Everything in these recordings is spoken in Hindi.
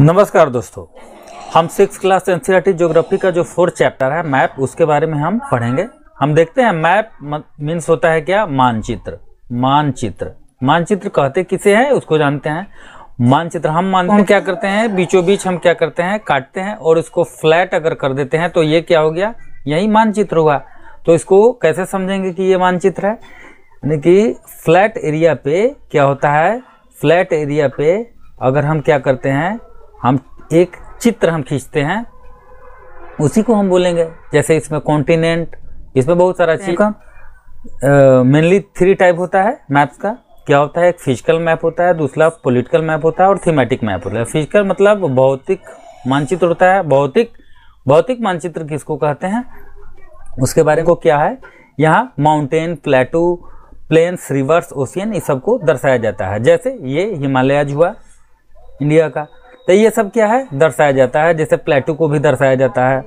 नमस्कार दोस्तों हम सिक्स क्लास एन ज्योग्राफी का जो फोर्थ चैप्टर है मैप उसके बारे में हम पढ़ेंगे हम देखते हैं मैप मीन्स होता है क्या मानचित्र मानचित्र मानचित्र कहते किसे हैं उसको जानते हैं मानचित्र हम मानते हैं क्या करते हैं बीचों बीच हम क्या करते हैं काटते हैं और इसको फ्लैट अगर कर देते हैं तो ये क्या हो गया यही मानचित्र हुआ तो इसको कैसे समझेंगे कि ये मानचित्र है यानी कि फ्लैट एरिया पे क्या होता है फ्लैट एरिया पे अगर हम क्या करते हैं हम एक चित्र हम खींचते हैं उसी को हम बोलेंगे जैसे इसमें कॉन्टिनेंट इसमें बहुत सारा चीज का मेनली थ्री टाइप होता है मैप्स का क्या होता है एक फिजिकल मैप होता है दूसरा पॉलिटिकल मैप होता है और थीमेटिक मैप होता है फिजिकल मतलब भौतिक मानचित्र होता है भौतिक भौतिक मानचित्र किसको कहते हैं उसके बारे में क्या है यहाँ mountain plateau plains rivers ocean ये सबको दर्शाया जाता है जैसे ये हिमालयाज हुआ इंडिया का तो ये सब क्या है दर्शाया जाता है जैसे प्लेटो को भी दर्शाया जाता है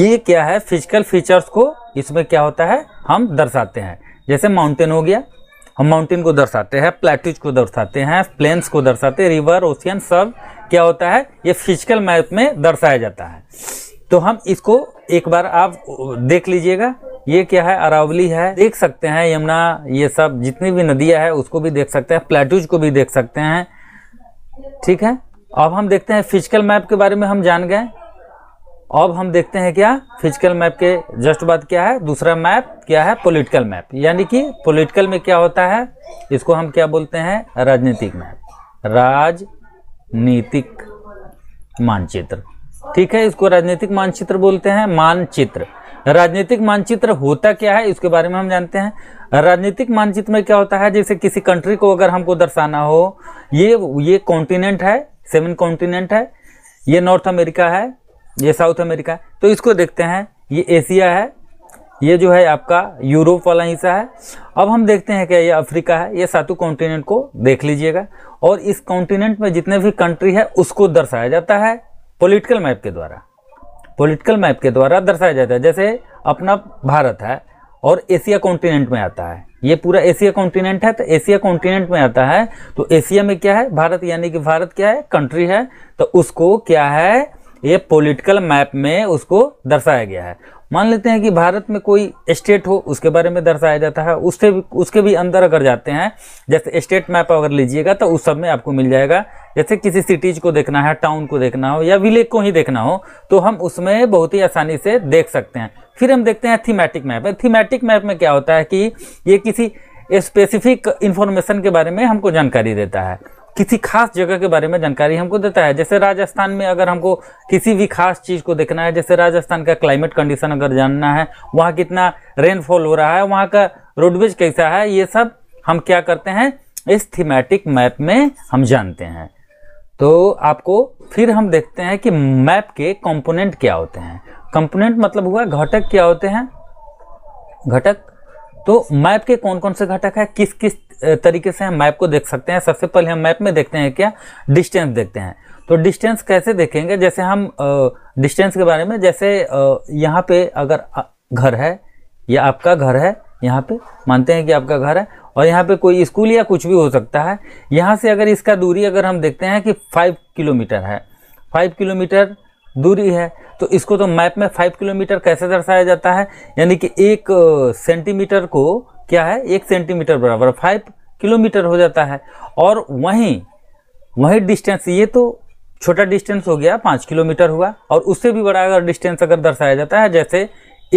ये क्या है फिजिकल फीचर्स को इसमें क्या होता है हम दर्शाते हैं जैसे माउंटेन हो गया हम माउंटेन को दर्शाते हैं प्लेटूज को दर्शाते हैं प्लेन्स को दर्शाते हैं रिवर ओशियन सब क्या होता है ये फिजिकल मैप में दर्शाया जाता है तो हम इसको एक बार आप देख लीजिएगा ये क्या है अरावली है देख सकते हैं यमुना ये सब जितनी भी नदियां है उसको भी देख सकते हैं प्लेटूज को भी देख सकते हैं ठीक है अब हम देखते हैं फिजिकल मैप के बारे में हम जान गए अब हम देखते हैं क्या फिजिकल मैप के जस्ट बाद क्या है दूसरा मैप क्या है पॉलिटिकल मैप यानी कि पॉलिटिकल में क्या होता है इसको हम क्या बोलते हैं राजनीतिक मैप राजनीतिक मानचित्र ठीक है इसको राजनीतिक मानचित्र बोलते हैं मानचित्र राजनीतिक मानचित्र होता क्या है इसके बारे में हम जानते हैं राजनीतिक मानचित्र में क्या होता है जैसे किसी कंट्री को अगर हमको दर्शाना हो ये ये कॉन्टिनेंट है सेवन कॉन्टिनेंट है ये नॉर्थ अमेरिका है ये साउथ अमेरिका है तो इसको देखते हैं ये एशिया है ये जो है आपका यूरोप वाला हिस्सा है अब हम देखते हैं क्या ये अफ्रीका है ये सातु कॉन्टिनेंट को देख लीजिएगा और इस कॉन्टिनेंट में जितने भी कंट्री है उसको दर्शाया जाता है पॉलिटिकल मैप के द्वारा पॉलिटिकल मैप के द्वारा दर्शाया जाता है जैसे अपना भारत है और एशिया कॉन्टिनेंट में आता है ये पूरा एशिया कॉन्टिनेंट है तो एशिया कॉन्टिनेंट में आता है तो एशिया में क्या है भारत यानी कि भारत क्या है कंट्री है तो उसको क्या है ये पॉलिटिकल मैप में उसको दर्शाया गया है मान लेते हैं कि भारत में कोई स्टेट हो उसके बारे में दर्शाया जाता है उससे भी उसके भी अंदर अगर जाते हैं जैसे स्टेट मैप अगर लीजिएगा तो उस सब में आपको मिल जाएगा जैसे किसी सिटीज को देखना है टाउन को देखना हो या विलेज को ही देखना हो तो हम उसमें बहुत ही आसानी से देख सकते हैं फिर हम देखते हैं थीमेटिक मैप थीमेटिक मैप में क्या होता है कि ये किसी स्पेसिफिक इन्फॉर्मेशन के बारे में हमको जानकारी देता है किसी खास जगह के बारे में जानकारी हमको देता है जैसे राजस्थान में अगर हमको किसी भी खास चीज़ को देखना है जैसे राजस्थान का क्लाइमेट कंडीशन अगर जानना है वहाँ कितना रेनफॉल हो रहा है वहाँ का रोडवेज कैसा है ये सब हम क्या करते हैं इस थीमेटिक मैप में हम जानते हैं तो आपको फिर हम देखते हैं कि मैप के कंपोनेंट क्या होते हैं कंपोनेंट मतलब हुआ घटक क्या होते हैं घटक तो मैप के कौन कौन से घटक है किस किस तरीके से हम मैप को देख सकते हैं सबसे पहले हम मैप में देखते हैं क्या डिस्टेंस देखते हैं तो डिस्टेंस कैसे देखेंगे जैसे हम डिस्टेंस के बारे में जैसे यहाँ पे अगर घर है या आपका घर है यहाँ पे मानते हैं कि आपका घर है और यहाँ पे कोई स्कूल या कुछ भी हो सकता है यहाँ से अगर इसका दूरी अगर हम देखते हैं कि फाइव किलोमीटर है फाइव किलोमीटर दूरी है तो इसको तो मैप में फाइव किलोमीटर कैसे दर्शाया जाता है यानी कि एक सेंटीमीटर को क्या है एक सेंटीमीटर बराबर फाइव किलोमीटर हो जाता है और वहीं वही डिस्टेंस ये तो छोटा डिस्टेंस हो गया पाँच किलोमीटर हुआ और उससे भी बड़ा अगर डिस्टेंस अगर दर्शाया जाता है जैसे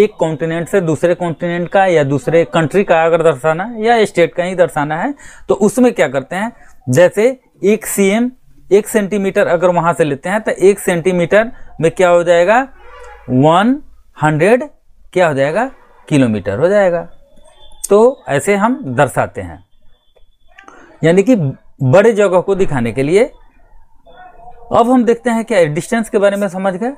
एक कॉन्टिनेंट से दूसरे कॉन्टिनेंट का या दूसरे कंट्री का अगर दर्शाना है या स्टेट का ही दर्शाना है तो उसमें क्या करते हैं जैसे एक सी एम एक सेंटीमीटर अगर वहाँ से लेते हैं तो एक सेंटीमीटर में क्या हो जाएगा वन हंड्रेड क्या हो जाएगा किलोमीटर हो जाएगा तो ऐसे हम दर्शाते हैं यानी कि बड़े जगह को दिखाने के लिए अब हम देखते हैं क्या डिस्टेंस के बारे में समझ गए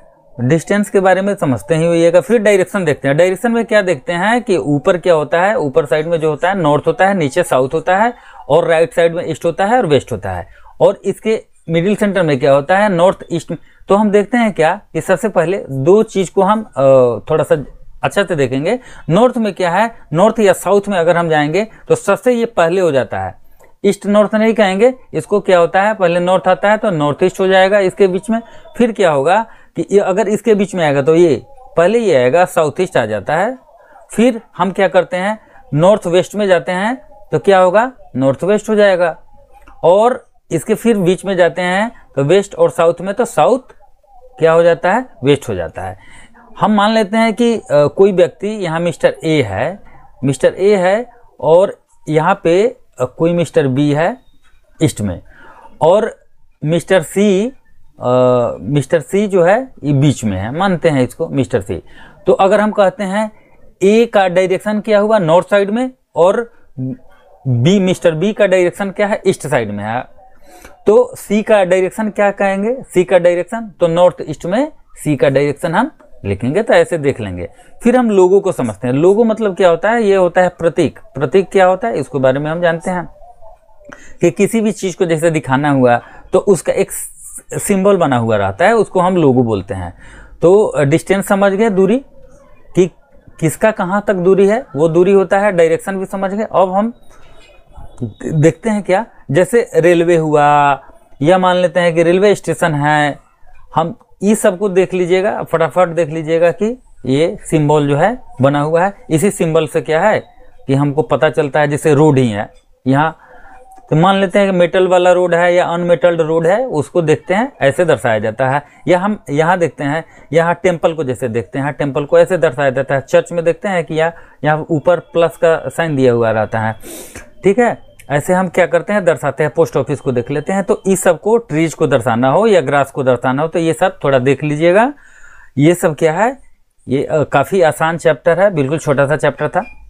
डिस्टेंस के बारे में समझते ही होइएगा फिर डायरेक्शन देखते हैं डायरेक्शन में क्या देखते हैं कि ऊपर क्या होता है ऊपर साइड में जो होता है नॉर्थ होता है नीचे साउथ होता है और राइट साइड में ईस्ट होता है और वेस्ट होता है और इसके मिडिल सेंटर में क्या होता है नॉर्थ ईस्ट तो हम देखते हैं क्या कि सबसे पहले दो चीज़ को हम थोड़ा सा अच्छा से देखेंगे नॉर्थ में क्या है नॉर्थ या साउथ में अगर हम जाएंगे तो सबसे ये पहले हो जाता है ईस्ट नॉर्थ नहीं कहेंगे इसको क्या होता है पहले नॉर्थ आता है तो नॉर्थ ईस्ट हो जाएगा इसके बीच में फिर क्या होगा कि अगर इसके बीच में आएगा तो ये पहले ये आएगा साउथ ईस्ट आ जाता है फिर हम क्या करते हैं नॉर्थ वेस्ट में जाते हैं तो क्या होगा नॉर्थ वेस्ट हो जाएगा और इसके फिर बीच में जाते हैं तो वेस्ट और साउथ में तो साउथ क्या हो जाता है वेस्ट हो जाता है हम मान लेते हैं कि कोई व्यक्ति यहाँ मिस्टर ए है मिस्टर ए है और यहाँ पे कोई मिस्टर बी है ईस्ट में और मिस्टर सी मिस्टर सी जो है ये बीच में है मानते हैं इसको मिस्टर सी तो अगर हम कहते हैं ए का डायरेक्शन क्या हुआ नॉर्थ साइड में और बी मिस्टर बी का डायरेक्शन क्या है ईस्ट साइड में है तो सी का डायरेक्शन क्या कहेंगे सी का डायरेक्शन तो नॉर्थ ईस्ट में सी का डायरेक्शन हम लिखेंगे तो ऐसे देख लेंगे फिर हम लोगों को समझते हैं लोगो मतलब क्या होता है ये होता है प्रतीक प्रतीक क्या होता है इसके बारे में हम जानते हैं कि किसी भी चीज़ को जैसे दिखाना हुआ तो उसका एक सिंबल बना हुआ रहता है उसको हम लोगो बोलते हैं तो डिस्टेंस समझ गए दूरी कि किसका कहाँ तक दूरी है वो दूरी होता है डायरेक्शन भी समझ गए अब हम देखते हैं क्या जैसे रेलवे हुआ या मान लेते हैं कि रेलवे स्टेशन है हम ये सब को देख लीजिएगा फटाफट देख लीजिएगा कि ये सिंबल जो है बना हुआ है इसी सिंबल से क्या है कि हमको पता चलता है जैसे रोड ही है यहाँ तो मान लेते हैं कि मेटल वाला रोड है या अनमेटल्ड रोड है उसको देखते हैं ऐसे दर्शाया जाता है या हम यहाँ देखते हैं यहाँ टेम्पल को जैसे देखते हैं टेम्पल को ऐसे दर्शाया जाता है चर्च में देखते हैं कि यहाँ यहाँ ऊपर प्लस का साइन दिया हुआ रहता है ठीक है ऐसे हम क्या करते हैं दर्शाते हैं पोस्ट ऑफिस को देख लेते हैं तो इस सब को ट्रीज को दर्शाना हो या ग्रास को दर्शाना हो तो ये सब थोड़ा देख लीजिएगा ये सब क्या है ये काफ़ी आसान चैप्टर है बिल्कुल छोटा सा चैप्टर था